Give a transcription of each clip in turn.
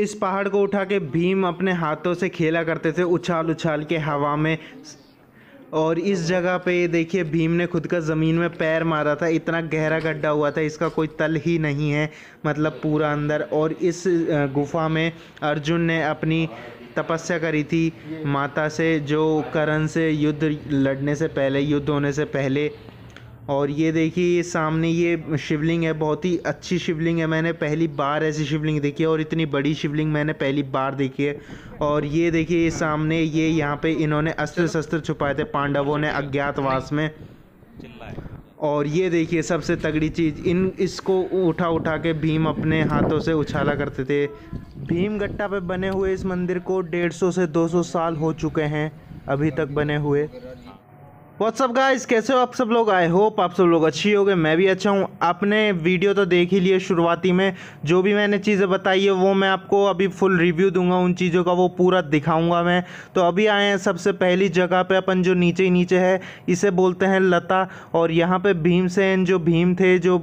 इस पहाड़ को उठा के भीम अपने हाथों से खेला करते थे उछाल उछाल के हवा में और इस जगह पे देखिए भीम ने खुद का ज़मीन में पैर मारा था इतना गहरा गड्ढा हुआ था इसका कोई तल ही नहीं है मतलब पूरा अंदर और इस गुफा में अर्जुन ने अपनी तपस्या करी थी माता से जो करण से युद्ध लड़ने से पहले युद्ध होने से पहले और ये देखिए सामने ये शिवलिंग है बहुत ही अच्छी शिवलिंग है मैंने पहली बार ऐसी शिवलिंग देखी है और इतनी बड़ी शिवलिंग मैंने पहली बार देखी है और ये देखिए सामने ये यहाँ पे इन्होंने अस्त्र शस्त्र छुपाए थे पांडवों ने अज्ञातवास में और ये देखिए सबसे तगड़ी चीज़ इन इसको उठा उठा के भीम अपने हाथों से उछाला करते थे भीम गट्टा पे बने हुए इस मंदिर को डेढ़ से दो साल हो चुके हैं अभी तक बने हुए व्हाट्सअप गाइस कैसे हो आप सब लोग आई होप आप सब लोग अच्छी होगे मैं भी अच्छा हूँ आपने वीडियो तो देख ही लिए शुरुआती में जो भी मैंने चीज़ें बताई है वो मैं आपको अभी फुल रिव्यू दूंगा उन चीज़ों का वो पूरा दिखाऊंगा मैं तो अभी आए हैं सबसे पहली जगह पे अपन जो नीचे ही नीचे है इसे बोलते हैं लता और यहाँ पर भीमसेन जो भीम थे जो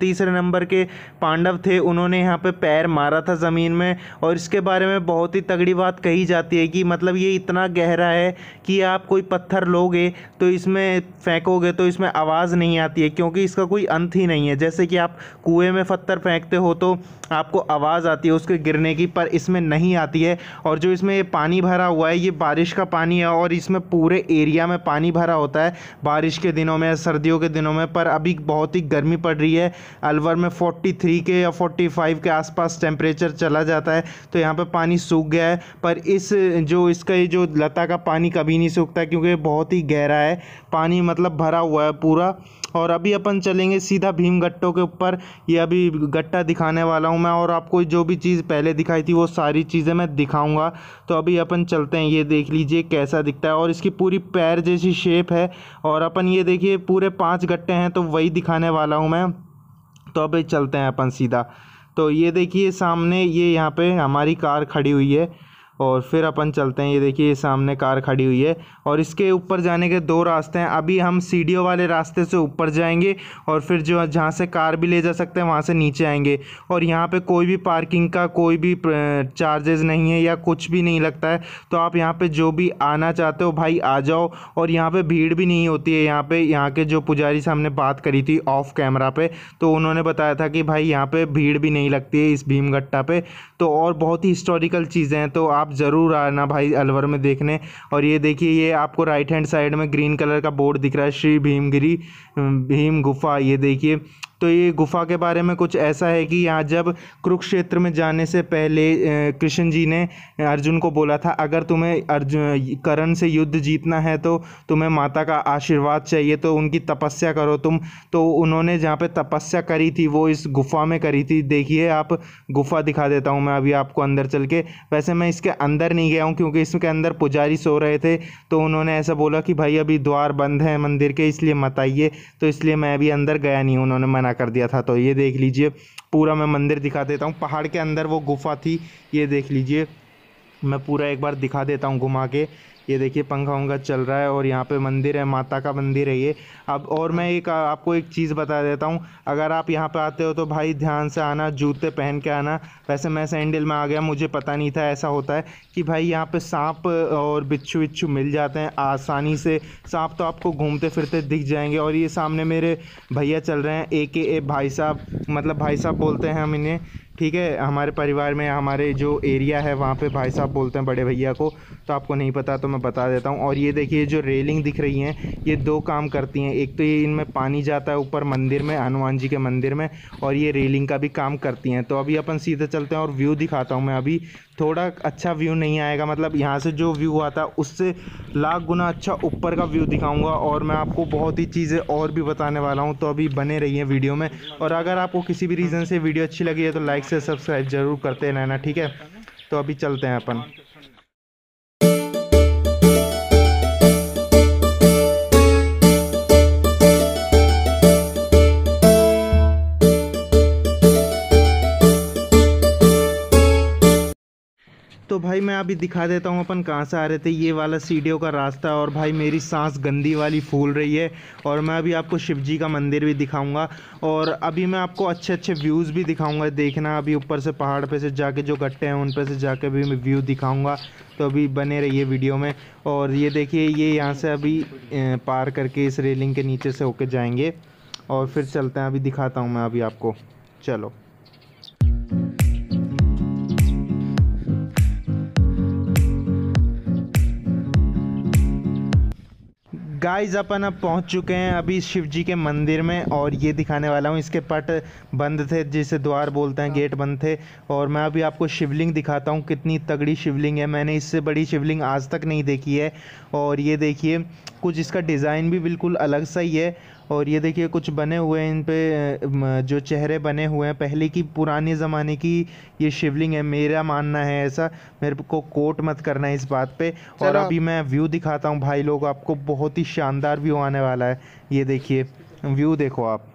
तीसरे नंबर के पांडव थे उन्होंने यहाँ पर पैर मारा था ज़मीन में और इसके बारे में बहुत ही तगड़ी बात कही जाती है कि मतलब ये इतना गहरा है कि आप कोई पत्थर लोगे तो इसमें फेंकोगे तो इसमें आवाज़ नहीं आती है क्योंकि इसका कोई अंत ही नहीं है जैसे कि आप कुएँ में पत्थर फेंकते हो तो आपको आवाज़ आती है उसके गिरने की पर इसमें नहीं आती है और जो इसमें ये पानी भरा हुआ है ये बारिश का पानी है और इसमें पूरे एरिया में पानी भरा होता है बारिश के दिनों में सर्दियों के दिनों में पर अभी बहुत ही गर्मी पड़ रही है अलवर में फोर्टी के या फोर्टी के आसपास टेम्परेचर चला जाता है तो यहाँ पर पानी सूख गया है पर इस जो इसका ये जो लता का पानी कभी नहीं सूखता क्योंकि बहुत ही गहरा है है पानी मतलब भरा हुआ है पूरा और अभी अपन चलेंगे सीधा भीम गट्टों के ऊपर ये अभी गट्टा दिखाने वाला हूँ मैं और आपको जो भी चीज़ पहले दिखाई थी वो सारी चीज़ें मैं दिखाऊंगा तो अभी अपन चलते हैं ये देख लीजिए कैसा दिखता है और इसकी पूरी पैर जैसी शेप है और अपन ये देखिए पूरे पाँच गट्टे हैं तो वही दिखाने वाला हूँ मैं तो अभी चलते हैं अपन सीधा तो ये देखिए सामने ये यहाँ पे हमारी कार खड़ी हुई है और फिर अपन चलते हैं ये देखिए सामने कार खड़ी हुई है और इसके ऊपर जाने के दो रास्ते हैं अभी हम सी वाले रास्ते से ऊपर जाएंगे और फिर जो जहाँ से कार भी ले जा सकते हैं वहाँ से नीचे आएंगे और यहाँ पे कोई भी पार्किंग का कोई भी चार्जेस नहीं है या कुछ भी नहीं लगता है तो आप यहाँ पर जो भी आना चाहते हो भाई आ जाओ और यहाँ पर भीड़ भी नहीं होती है यहाँ पर यहाँ के जो पुजारी से हमने बात करी थी ऑफ कैमरा पे तो उन्होंने बताया था कि भाई यहाँ पर भीड़ भी नहीं लगती है इस भीमगट्टा पे तो और बहुत ही हिस्टोरिकल चीज़ें हैं तो आप आप ज़रूर आना भाई अलवर में देखने और ये देखिए ये आपको राइट हैंड साइड में ग्रीन कलर का बोर्ड दिख रहा है श्री भीमगिरी भीम गुफा ये देखिए तो ये गुफा के बारे में कुछ ऐसा है कि यहाँ जब कुरुक्षेत्र में जाने से पहले कृष्ण जी ने अर्जुन को बोला था अगर तुम्हें अर्जुन करण से युद्ध जीतना है तो तुम्हें माता का आशीर्वाद चाहिए तो उनकी तपस्या करो तुम तो उन्होंने जहाँ पे तपस्या करी थी वो इस गुफा में करी थी देखिए आप गुफा दिखा देता हूँ मैं अभी आपको अंदर चल के वैसे मैं इसके अंदर नहीं गया हूँ क्योंकि इसके अंदर पुजारी सो रहे थे तो उन्होंने ऐसा बोला कि भाई अभी द्वार बंद है मंदिर के इसलिए मत आइए तो इसलिए मैं अभी अंदर गया नहीं उन्होंने मना मना कर दिया था तो ये देख लीजिए पूरा मैं मंदिर दिखा देता हूँ पहाड़ के अंदर वो गुफा थी ये देख लीजिए मैं पूरा एक बार दिखा देता हूँ घुमा के ये देखिए पंखा वंखा चल रहा है और यहाँ पे मंदिर है माता का मंदिर है ये अब और मैं एक आपको एक चीज़ बता देता हूँ अगर आप यहाँ पे आते हो तो भाई ध्यान से आना जूते पहन के आना वैसे मैं सैंडल में आ गया मुझे पता नहीं था ऐसा होता है कि भाई यहाँ पर सांप और बिच्छू विच्छू मिल जाते हैं आसानी से सांप तो आपको घूमते फिरते दिख जाएंगे और ये सामने मेरे भैया चल रहे हैं ए के ए भाई साहब मतलब भाई साहब बोलते हैं हम इन्हें ठीक है हमारे परिवार में हमारे जो एरिया है वहाँ पे भाई साहब बोलते हैं बड़े भैया को तो आपको नहीं पता तो मैं बता देता हूँ और ये देखिए जो रेलिंग दिख रही हैं ये दो काम करती हैं एक तो ये इनमें पानी जाता है ऊपर मंदिर में हनुमान जी के मंदिर में और ये रेलिंग का भी काम करती हैं तो अभी अपन सीधे चलते हैं और व्यू दिखाता हूँ मैं अभी थोड़ा अच्छा व्यू नहीं आएगा मतलब यहाँ से जो व्यू आता है उससे लाख गुना अच्छा ऊपर का व्यू दिखाऊँगा और मैं आपको बहुत ही चीज़ें और भी बताने वाला हूँ तो अभी बने रही वीडियो में और अगर आपको किसी भी रीज़न से वीडियो अच्छी लगी है तो लाइक से सब्सक्राइब ज़रूर करते रहना ठीक है तो अभी चलते हैं अपन तो भाई मैं अभी दिखा देता हूँ अपन कहाँ से आ रहे थे ये वाला सीढ़ियों का रास्ता और भाई मेरी सांस गंदी वाली फूल रही है और मैं अभी आपको शिव जी का मंदिर भी दिखाऊंगा और अभी मैं आपको अच्छे अच्छे व्यूज़ भी दिखाऊंगा देखना अभी ऊपर से पहाड़ पे से जाके जो गट्टे हैं उन पर से जाके भी मैं व्यू दिखाऊँगा तो अभी बने रहिए वीडियो में और ये देखिए ये यहाँ से अभी पार करके इस रेलिंग के नीचे से होके जाएंगे और फिर चलते हैं अभी दिखाता हूँ मैं अभी आपको चलो गाइस अपन अब पहुंच चुके हैं अभी शिव जी के मंदिर में और ये दिखाने वाला हूँ इसके पट बंद थे जिसे द्वार बोलते हैं हाँ। गेट बंद थे और मैं अभी आपको शिवलिंग दिखाता हूँ कितनी तगड़ी शिवलिंग है मैंने इससे बड़ी शिवलिंग आज तक नहीं देखी है और ये देखिए कुछ इसका डिज़ाइन भी बिल्कुल अलग सा ही है और ये देखिए कुछ बने हुए हैं इन पे जो चेहरे बने हुए हैं पहले की पुराने ज़माने की ये शिवलिंग है मेरा मानना है ऐसा मेरे को कोट मत करना है इस बात पे और अभी मैं व्यू दिखाता हूँ भाई लोग आपको बहुत ही शानदार व्यू आने वाला है ये देखिए व्यू देखो आप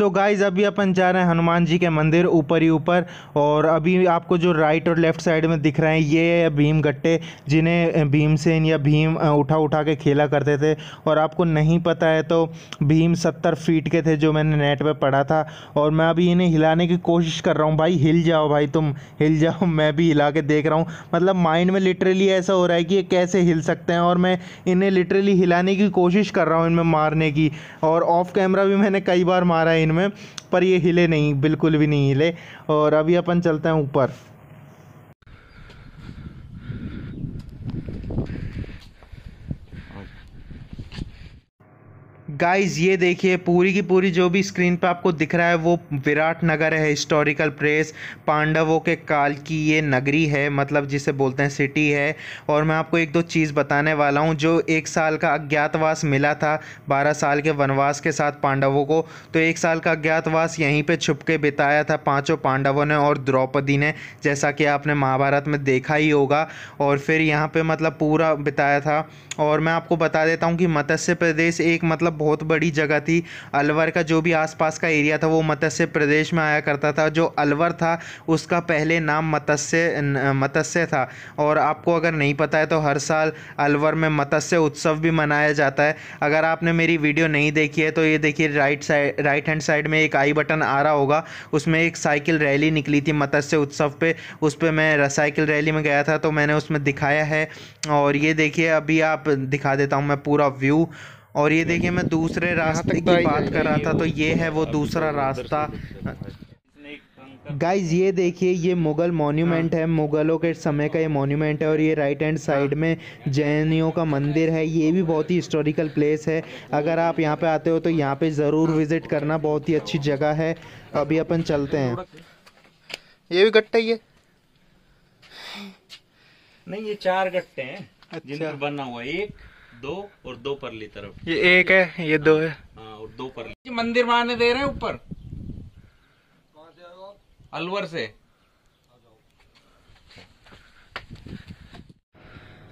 सो so गाइज़ अभी अपन जा रहे हैं हनुमान जी के मंदिर ऊपर ही ऊपर और अभी आपको जो राइट और लेफ्ट साइड में दिख रहे हैं ये भीम गट्टे जिन्हें भीमसेन या भीम उठा उठा के खेला करते थे और आपको नहीं पता है तो भीम सत्तर फीट के थे जो मैंने नेट पर पढ़ा था और मैं अभी इन्हें हिलाने की कोशिश कर रहा हूँ भाई हिल जाओ भाई तुम हिल जाओ मैं भी हिला के देख रहा हूँ मतलब माइंड में लिटरली ऐसा हो रहा है कि ये कैसे हिल सकते हैं और मैं इन्हें लिटरली हिलाने की कोशिश कर रहा हूँ इनमें मारने की और ऑफ कैमरा भी मैंने कई बार मारा है में पर ये हिले नहीं बिल्कुल भी नहीं हिले और अभी अपन चलते हैं ऊपर गाइस ये देखिए पूरी की पूरी जो भी स्क्रीन पे आपको दिख रहा है वो विराट नगर है हिस्टोरिकल प्लेस पांडवों के काल की ये नगरी है मतलब जिसे बोलते हैं सिटी है और मैं आपको एक दो चीज़ बताने वाला हूँ जो एक साल का अज्ञातवास मिला था बारह साल के वनवास के साथ पांडवों को तो एक साल का अज्ञातवास यहीं पर छुप के बिताया था पाँचों पांडवों ने और द्रौपदी ने जैसा कि आपने महाभारत में देखा ही होगा और फिर यहाँ पर मतलब पूरा बिताया था और मैं आपको बता देता हूँ कि मत्स्य प्रदेश एक मतलब बहुत बड़ी जगह थी अलवर का जो भी आसपास का एरिया था वो मत्स्य प्रदेश में आया करता था जो अलवर था उसका पहले नाम मत्स्य मत्स्य था और आपको अगर नहीं पता है तो हर साल अलवर में मत्स्य उत्सव भी मनाया जाता है अगर आपने मेरी वीडियो नहीं देखी है तो ये देखिए right side right hand side में एक आई बटन आ रहा होगा उसमें एक साइकिल रैली निकली थी मत्स्य उत्सव पे उस पर मैं साइकिल रैली में गया था तो मैंने उसमें दिखाया है और ये देखिए अभी आप दिखा देता हूँ मैं पूरा व्यू और ये देखिए मैं दूसरे रास्ते की बात कर रहा था तो ये है वो दूसरा रास्ता गाइज ये देखिए ये मुग़ल मोन्यूमेंट हाँ। है मुग़लों के समय का ये मोन्यूमेंट है और ये राइट हैंड साइड में जैनियों का मंदिर है ये भी बहुत ही हिस्टोरिकल प्लेस है अगर आप यहाँ पे आते हो तो यहाँ पे ज़रूर विज़िट हाँ। करना बहुत ही अच्छी जगह है अभी अपन चलते हैं ये भी गट्टे ये नहीं ये चार गट्टे हैं अच्छा। बना हुआ एक दो और दो परली तरफ ये एक है ये दो है हाँ और दो परली मंदिर बनाने दे रहे हैं ऊपर अलवर से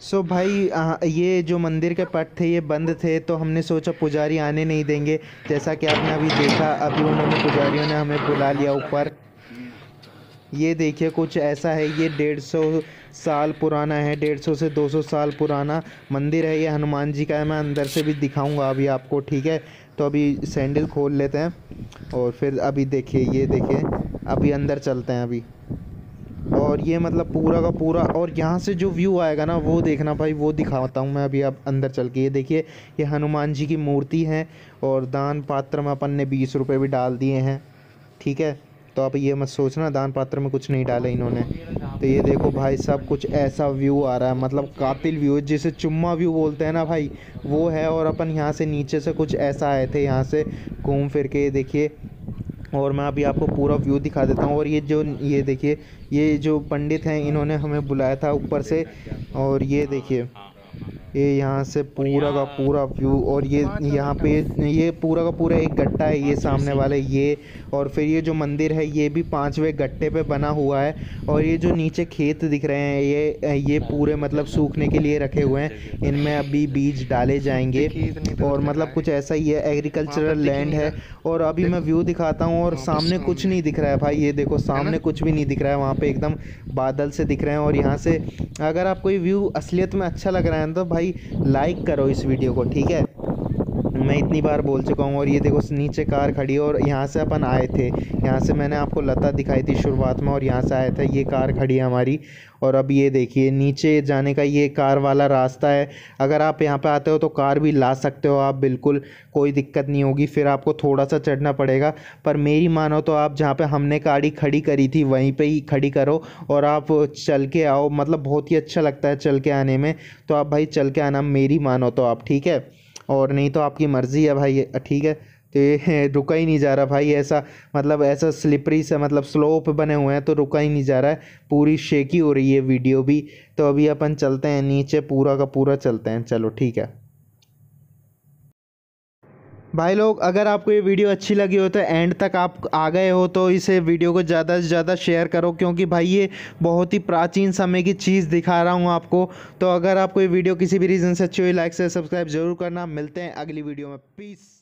सो so भाई आ, ये जो मंदिर के पट थे ये बंद थे तो हमने सोचा पुजारी आने नहीं देंगे जैसा कि आपने अभी देखा अभी उन्होंने पुजारियों ने हमें बुला लिया ऊपर ये देखिए कुछ ऐसा है ये डेढ़ सौ साल पुराना है डेढ़ सौ से दो सौ साल पुराना मंदिर है ये हनुमान जी का है मैं अंदर से भी दिखाऊंगा अभी आपको ठीक है तो अभी सैंडल खोल लेते हैं और फिर अभी देखिए ये देखिए अभी अंदर चलते हैं अभी और ये मतलब पूरा का पूरा और यहाँ से जो व्यू आएगा ना वो देखना भाई वो दिखाता हूँ मैं अभी आप अंदर चल के ये देखिए ये हनुमान जी की मूर्ति है और दान पात्र में अपन ने बीस रुपये भी डाल दिए हैं ठीक है तो आप ये मत सोचना दान पात्र में कुछ नहीं डाला इन्होंने तो ये देखो भाई साहब कुछ ऐसा व्यू आ रहा है मतलब कातिल व्यू जिसे चुम्मा व्यू बोलते हैं ना भाई वो है और अपन यहाँ से नीचे से कुछ ऐसा आए थे यहाँ से घूम फिर के देखिए और मैं अभी आपको पूरा व्यू दिखा देता हूँ और ये जो ये देखिए ये जो पंडित हैं इन्होंने हमें बुलाया था ऊपर से और ये देखिए ये यहाँ से पूरा का पूरा व्यू और ये यहाँ पे ये पूरा का पूरा एक गट्टा है ये सामने वाले ये और फिर ये जो मंदिर है ये भी पाँचवें गट्टे पे बना हुआ है और ये जो नीचे खेत दिख रहे हैं ये ये पूरे मतलब सूखने के लिए रखे हुए हैं इनमें अभी बीज डाले जाएंगे और मतलब कुछ ऐसा ही है एग्रीकल्चरल लैंड है और अभी मैं व्यू दिखाता हूँ और सामने कुछ नहीं दिख रहा है भाई ये देखो सामने कुछ भी नहीं दिख रहा है वहाँ पर एकदम बादल से दिख रहे हैं और यहाँ से अगर आपको ये व्यू असलियत में अच्छा लग रहा है तो भाई लाइक करो इस वीडियो को ठीक है मैं इतनी बार बोल चुका हूँ और ये देखो नीचे कार खड़ी है और यहाँ से अपन आए थे यहाँ से मैंने आपको लता दिखाई थी शुरुआत में और यहाँ से आया था ये कार खड़ी है हमारी और अब ये देखिए नीचे जाने का ये कार वाला रास्ता है अगर आप यहाँ पे आते हो तो कार भी ला सकते हो आप बिल्कुल कोई दिक्कत नहीं होगी फिर आपको थोड़ा सा चढ़ना पड़ेगा पर मेरी मानो तो आप जहाँ पर हमने गाड़ी खड़ी करी थी वहीं पर ही खड़ी करो और आप चल के आओ मतलब बहुत ही अच्छा लगता है चल के आने में तो आप भाई चल के आना मेरी मानो तो आप ठीक है और नहीं तो आपकी मर्ज़ी है भाई ठीक है तो ये रुका ही नहीं जा रहा भाई ऐसा मतलब ऐसा स्लिपरी से मतलब स्लोप बने हुए हैं तो रुका ही नहीं जा रहा है पूरी शेकी हो रही है वीडियो भी तो अभी अपन चलते हैं नीचे पूरा का पूरा चलते हैं चलो ठीक है भाई लोग अगर आपको ये वीडियो अच्छी लगी हो तो एंड तक आप आ गए हो तो इसे वीडियो को ज़्यादा से ज़्यादा शेयर करो क्योंकि भाई ये बहुत ही प्राचीन समय की चीज़ दिखा रहा हूँ आपको तो अगर आपको ये वीडियो किसी भी रीज़न से अच्छी हुई लाइक से सब्सक्राइब ज़रूर करना मिलते हैं अगली वीडियो में पीस